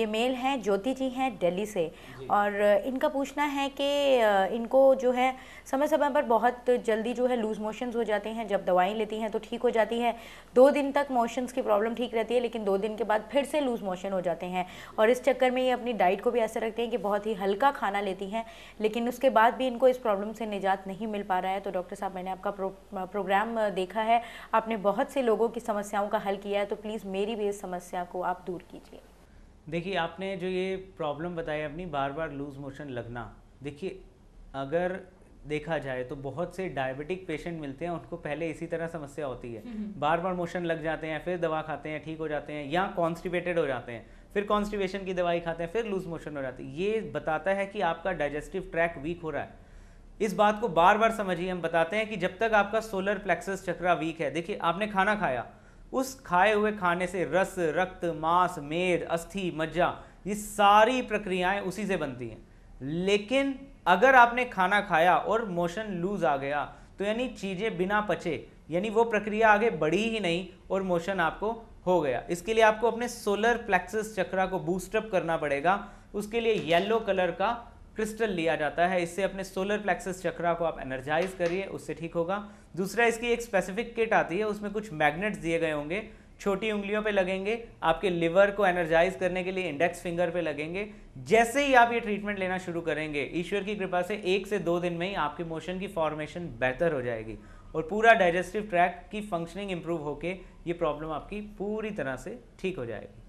ये मेल हैं ज्योति जी हैं दिल्ली से और इनका पूछना है कि इनको जो है समय समय पर बहुत जल्दी जो है लूज़ मोशंस हो जाते हैं जब दवाई लेती हैं तो ठीक हो जाती है दो दिन तक मोशंस की प्रॉब्लम ठीक रहती है लेकिन दो दिन के बाद फिर से लूज़ मोशन हो जाते हैं और इस चक्कर में ये अपनी डाइट को भी ऐसे रखते हैं कि बहुत ही हल्का खाना लेती हैं लेकिन उसके बाद भी इनको इस प्रॉब्लम से निजात नहीं मिल पा रहा है तो डॉक्टर साहब मैंने आपका प्रो, प्रोग्राम देखा है आपने बहुत से लोगों की समस्याओं का हल किया है तो प्लीज़ मेरी भी इस समस्या को आप दूर कीजिए देखिए आपने जो ये प्रॉब्लम बताई अपनी बार बार लूज़ मोशन लगना देखिए अगर देखा जाए तो बहुत से डायबिटिक पेशेंट मिलते हैं उनको पहले इसी तरह समस्या होती है बार बार मोशन लग जाते हैं फिर दवा खाते हैं ठीक हो जाते हैं या कॉन्स्टिपेटेड हो जाते हैं फिर कॉन्स्टिवेशन की दवाई खाते हैं फिर लूज मोशन हो जाती है ये बताता है कि आपका डाइजेस्टिव ट्रैक वीक हो रहा है इस बात को बार बार समझिए हम बताते हैं कि जब तक आपका सोलर प्लेक्सस चक्रा वीक है देखिए आपने खाना खाया उस खाए हुए खाने से रस रक्त मांस मेद अस्थि मज्जा ये सारी प्रक्रियाएं उसी से बनती हैं लेकिन अगर आपने खाना खाया और मोशन लूज आ गया तो यानी चीज़ें बिना पचे यानी वो प्रक्रिया आगे बढ़ी ही नहीं और मोशन आपको हो गया इसके लिए आपको अपने सोलर प्लेक्सस चक्रा को बूस्टअप करना पड़ेगा उसके लिए येलो कलर का क्रिस्टल लिया जाता है इससे अपने सोलर प्लेक्सस चक्रा को आप एनर्जाइज करिए उससे ठीक होगा दूसरा इसकी एक स्पेसिफिक किट आती है उसमें कुछ मैग्नेट्स दिए गए होंगे छोटी उंगलियों पे लगेंगे आपके लिवर को एनर्जाइज करने के लिए इंडेक्स फिंगर पे लगेंगे जैसे ही आप ये ट्रीटमेंट लेना शुरू करेंगे ईश्वर की कृपा से एक से दो दिन में ही आपके मोशन की फॉर्मेशन बेहतर हो जाएगी और पूरा डाइजेस्टिव ट्रैक की फंक्शनिंग इंप्रूव होकर ये प्रॉब्लम आपकी पूरी तरह से ठीक हो जाएगी